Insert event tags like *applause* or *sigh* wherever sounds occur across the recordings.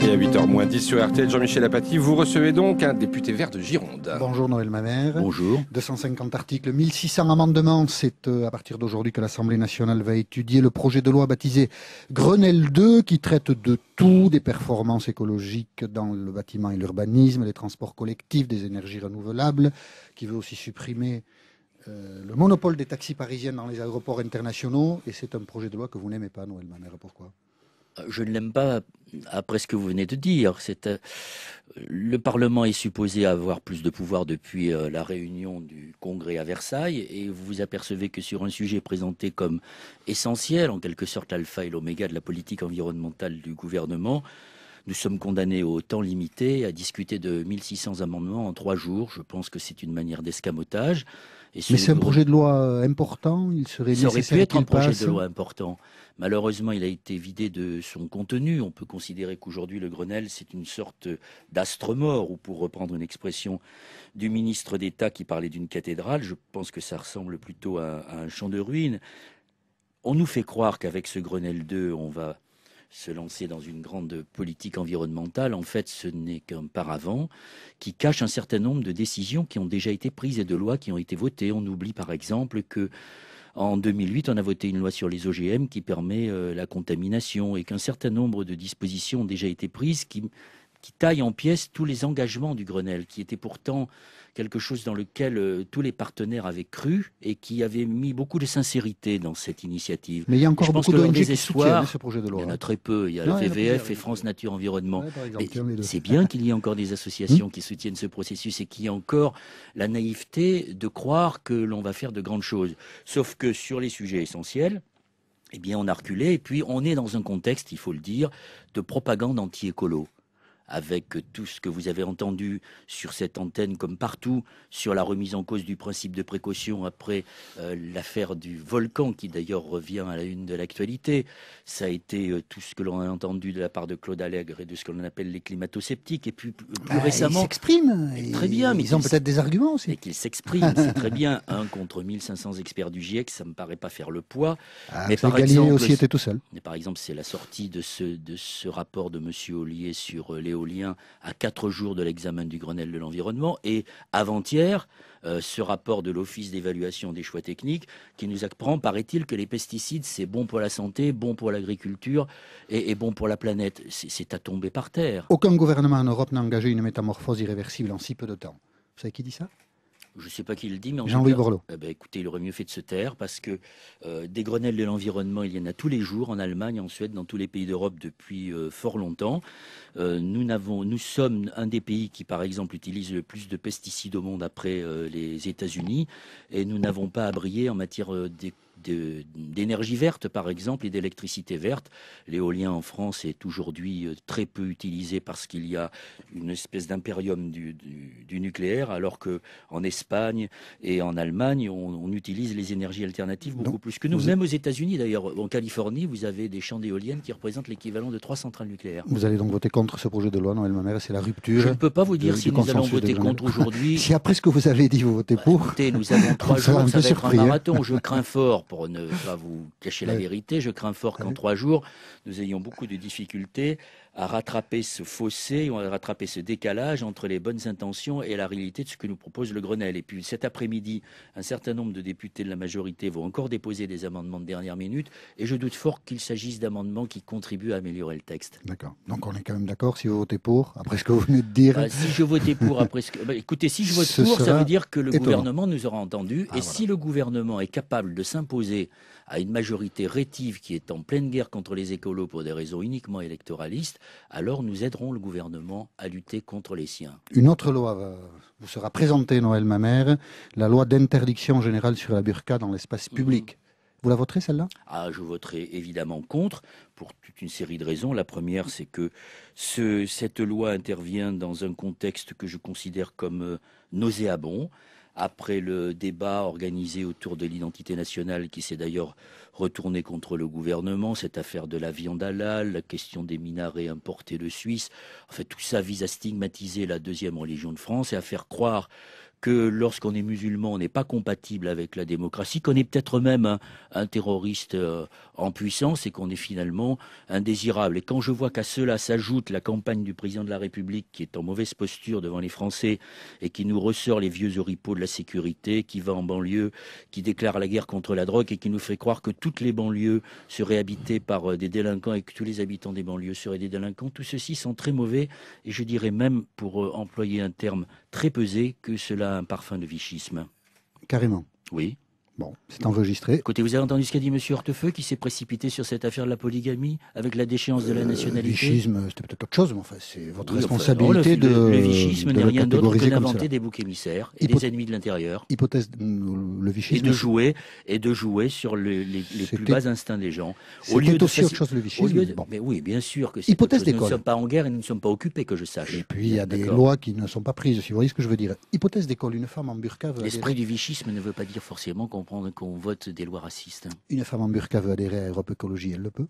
Et à 8h moins 10 sur RTL, Jean-Michel Apathy, vous recevez donc un député vert de Gironde. Bonjour Noël Mamère. Bonjour. 250 articles, 1600 amendements. C'est euh, à partir d'aujourd'hui que l'Assemblée nationale va étudier le projet de loi baptisé Grenelle 2 qui traite de tout, des performances écologiques dans le bâtiment et l'urbanisme, les transports collectifs, des énergies renouvelables, qui veut aussi supprimer euh, le monopole des taxis parisiens dans les aéroports internationaux. Et c'est un projet de loi que vous n'aimez pas, Noël Mamère. Pourquoi je ne l'aime pas après ce que vous venez de dire. Euh, le Parlement est supposé avoir plus de pouvoir depuis euh, la réunion du Congrès à Versailles, et vous vous apercevez que sur un sujet présenté comme essentiel, en quelque sorte l'alpha et l'oméga de la politique environnementale du gouvernement, nous sommes condamnés au temps limité à discuter de 1600 amendements en trois jours. Je pense que c'est une manière d'escamotage. Mais c'est un projet de loi euh, important, il serait Ça aurait pu un projet de loi important. Malheureusement, il a été vidé de son contenu. On peut considérer qu'aujourd'hui, le Grenelle, c'est une sorte d'astre mort, ou pour reprendre une expression du ministre d'État qui parlait d'une cathédrale, je pense que ça ressemble plutôt à, à un champ de ruines. On nous fait croire qu'avec ce Grenelle 2, on va se lancer dans une grande politique environnementale, en fait, ce n'est qu'un paravent qui cache un certain nombre de décisions qui ont déjà été prises et de lois qui ont été votées. On oublie par exemple que en 2008, on a voté une loi sur les OGM qui permet euh, la contamination et qu'un certain nombre de dispositions ont déjà été prises qui qui taille en pièces tous les engagements du Grenelle, qui était pourtant quelque chose dans lequel euh, tous les partenaires avaient cru et qui avait mis beaucoup de sincérité dans cette initiative. Mais il y a encore beaucoup qui soutiennent hein, ce projet de loi. Il y en a hein. très peu. Il y a le la VVF et France Nature Environnement. c'est bien qu'il y ait encore des associations *laughs* hum. qui soutiennent ce processus et qui ait encore la naïveté de croire que l'on va faire de grandes choses. Sauf que sur les sujets essentiels, eh bien, on a reculé et puis on est dans un contexte, il faut le dire, de propagande anti-écolo avec tout ce que vous avez entendu sur cette antenne comme partout, sur la remise en cause du principe de précaution après euh, l'affaire du volcan qui d'ailleurs revient à la une de l'actualité. Ça a été euh, tout ce que l'on a entendu de la part de Claude Allègre et de ce que l'on appelle les climato-sceptiques. Et puis euh, plus bah, récemment... Ils s'expriment. Très bien. Mais ils ont peut-être des arguments aussi. Et qu'ils s'expriment, c'est très bien. *laughs* Un contre 1500 experts du GIEC, ça ne me paraît pas faire le poids. Ah, mais par exemple, aussi tout seul. Mais par exemple, c'est la sortie de de ce rapport de M. Ollier sur les lien à quatre jours de l'examen du Grenelle de l'environnement. Et avant-hier, euh, ce rapport de l'Office d'évaluation des choix techniques qui nous apprend, paraît-il, que les pesticides, c'est bon pour la santé, bon pour l'agriculture et, bon pour la planète. C'est à tomber par terre. Aucun gouvernement en Europe n'a engagé une métamorphose irréversible en si peu de temps. Vous savez qui dit ça je ne sais pas qui le dit, mais Jean-Louis eh ben, écoutez, il aurait mieux fait de se taire parce que euh, des Grenelles de l'environnement, il y en a tous les jours en Allemagne, en Suède, dans tous les pays d'Europe depuis euh, fort longtemps. Euh, nous, sommes un des pays qui, par exemple, utilise le plus de pesticides au monde après les États-Unis, et nous n'avons pas à briller en matière des d'énergie verte, par exemple, et d'électricité verte. L'éolien en France est aujourd'hui euh, très peu utilisé parce qu'il y a une espèce d'impérium du, nucléaire, alors que en Espagne et en Allemagne, on, utilise les énergies alternatives beaucoup plus que nous. Même aux États-Unis, d'ailleurs, en Californie, vous avez des champs d'éoliennes qui représentent l'équivalent de trois centrales nucléaires. Vous allez donc voter contre ce projet de loi, Noël Mamère, c'est la rupture. Je ne peux pas vous dire si nous allons voter contre aujourd'hui. *laughs* si après ce que vous avez dit, vous votez pour. Bah, nous avons *laughs* trois ça un marathon. Je crains fort pour ne pas vous cacher la vérité. Je crains fort qu'en trois jours, nous ayons beaucoup de difficultés à rattraper ce fossé, à rattraper ce décalage entre les bonnes intentions et la réalité de ce que nous propose le Grenelle. Et puis cet après-midi, un certain nombre de députés de la majorité vont encore déposer des amendements de dernière minute, et je doute fort qu'il s'agisse d'amendements qui contribuent à améliorer le texte. D'accord. Donc on est quand même d'accord si vous votez pour, après ce que vous venez de dire. Bah, si je votais pour, après ce bah, écoutez, si je vote pour, ça veut dire que le gouvernement nous aura entendus, ah, et si le gouvernement est capable de s'imposer à une majorité rétive qui est en pleine guerre contre les écolos pour des raisons uniquement électoralistes, alors nous aiderons le gouvernement à lutter contre les siens. Une autre loi vous sera présentée, Noël mère la loi d'interdiction générale sur la burqa dans l'espace mhm. public. Vous la voterez celle-là Ah, je voterai évidemment contre pour toute une série de raisons. La première, c'est que cette loi intervient dans un contexte que je considère comme euh, nauséabond après le débat organisé autour de l'identité nationale qui s'est d'ailleurs retourné contre le gouvernement, cette affaire de la viande halal, la question des minarets importés de Suisse. En fait, tout ça vise à stigmatiser la deuxième religion de France et à faire croire que lorsqu'on est musulman, on n'est pas compatible avec la démocratie, qu'on est peut-être même un, terroriste euh, en puissance et qu'on est finalement indésirable. Et quand je vois qu'à cela s'ajoute la campagne du président de la République qui est en mauvaise posture devant les Français et qui nous ressort les vieux oripeaux de la sécurité, qui va en banlieue, qui déclare la guerre contre la drogue et qui nous fait croire que toutes les banlieues seraient habitées par euh, des délinquants et que tous les habitants des banlieues seraient des délinquants, tout ceci sont très mauvais et je dirais même, pour euh, employer un terme très pesé, que cela un parfum de vichisme. Carrément. Oui. Bon, c'est enregistré. Écoutez, vous avez entendu ce qu'a dit M. Hortefeux qui s'est précipité sur cette affaire de la polygamie avec la déchéance de la euh, nationalité Le vichisme, c'était peut-être autre chose, mais enfin, c'est votre responsabilité enfin, de. Le vichisme n'est rien d'autre que d'inventer des boucs émissaires et des ennemis de l'intérieur. Hypothèse, euh, le vichisme. Et de jouer, et de jouer sur les, plus bas instincts des gens. Au lieu de aussi autre chose, le vichisme. Mais oui, bien sûr que c'est. Hypothèse d'école. Nous ne sommes pas en guerre et nous ne sommes pas occupés, que je sache. Et puis, il y a des lois qui ne sont pas prises, si vous voyez ce que je veux dire. Hypothèse d'école, une femme en burqa L'esprit du vichisme ne veut pas dire forcément qu'on comprendre qu'on vote des lois racistes. Une femme en burqa veut adhérer à Europe Écologie, elle le peut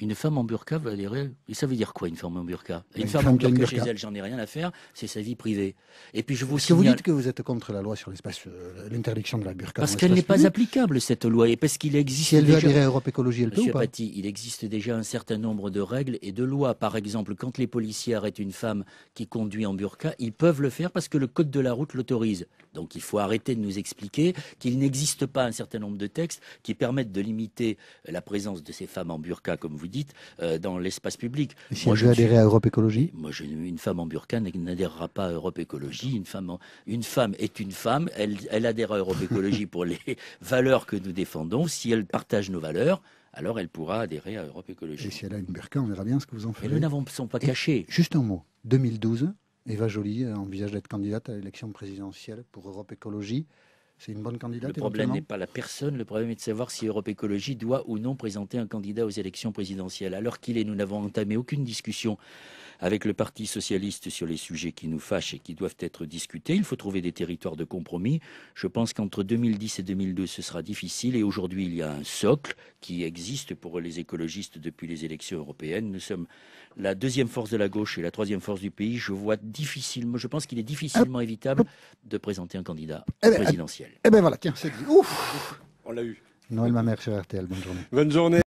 une femme en burqa, Valérie, et ça veut dire quoi une femme en burqa une, femme, en burqa, chez elle, j'en ai rien à faire, c'est sa vie privée. Et puis je vous signale... que vous dites que vous êtes contre la loi sur l'espace, euh, l'interdiction de la burqa Parce qu'elle n'est pas applicable cette loi et parce qu'il existe si elle déjà. Veut Europe Écologie, elle peut, ou pas il existe déjà un certain nombre de règles et de lois. Par exemple, quand les policiers arrêtent une femme qui conduit en burqa, ils peuvent le faire parce que le code de la route l'autorise. Donc il faut arrêter de nous expliquer qu'il n'existe pas un certain nombre de textes qui permettent de limiter la présence de ces femmes en burqa, comme vous vous dites, euh, dans l'espace public. Et si moi, je vais adhérer à Europe Écologie Moi, une femme en burqa n'adhérera pas à Europe Écologie. Une femme, une femme est une femme. Elle, elle adhère à Europe Écologie pour les *laughs* valeurs que nous défendons. Si elle partage nos valeurs, alors elle pourra adhérer à Europe Écologie. Et si elle a une burqa, on verra bien ce que vous en faites. Mais nous n'avons pas caché. Juste un mot. 2012, Eva Joly envisage d'être candidate à l'élection présidentielle pour Europe Écologie c'est une bonne candidate. Le problème n'est pas la personne, le problème est de savoir si Europe Écologie doit ou non présenter un candidat aux élections présidentielles. Alors qu'il est, nous n'avons entamé aucune discussion avec le Parti socialiste sur les sujets qui nous fâchent et qui doivent être discutés. Il faut trouver des territoires de compromis. Je pense qu'entre 2010 et 2002, ce sera difficile. Et aujourd'hui, il y a un socle qui existe pour les écologistes depuis les élections européennes. Nous sommes la deuxième force de la gauche et la troisième force du pays. Je vois difficilement, je pense qu'il est difficilement ah. évitable de présenter un candidat eh ben, présidentiel. Eh ben voilà, tiens, c'est Ouf On l'a eu. Noël mère sur RTL, bonne journée. Bonne journée.